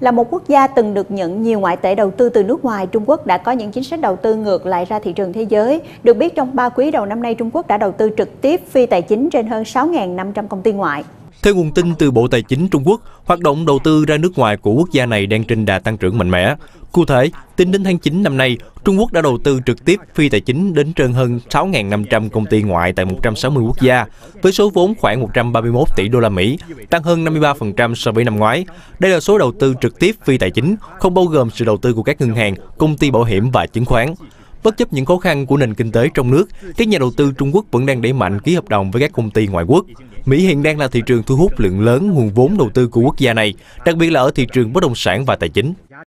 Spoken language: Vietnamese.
Là một quốc gia từng được nhận nhiều ngoại tệ đầu tư từ nước ngoài, Trung Quốc đã có những chính sách đầu tư ngược lại ra thị trường thế giới. Được biết trong 3 quý đầu năm nay, Trung Quốc đã đầu tư trực tiếp phi tài chính trên hơn 6.500 công ty ngoại. Theo nguồn tin từ Bộ Tài chính Trung Quốc, hoạt động đầu tư ra nước ngoài của quốc gia này đang trên đà tăng trưởng mạnh mẽ. Cụ thể, tính đến tháng 9 năm nay, Trung Quốc đã đầu tư trực tiếp phi tài chính đến trên hơn 6.500 công ty ngoại tại 160 quốc gia, với số vốn khoảng 131 tỷ đô la Mỹ, tăng hơn 53% so với năm ngoái. Đây là số đầu tư trực tiếp phi tài chính, không bao gồm sự đầu tư của các ngân hàng, công ty bảo hiểm và chứng khoán. Bất chấp những khó khăn của nền kinh tế trong nước, các nhà đầu tư Trung Quốc vẫn đang đẩy mạnh ký hợp đồng với các công ty ngoại quốc. Mỹ hiện đang là thị trường thu hút lượng lớn nguồn vốn đầu tư của quốc gia này, đặc biệt là ở thị trường bất động sản và tài chính.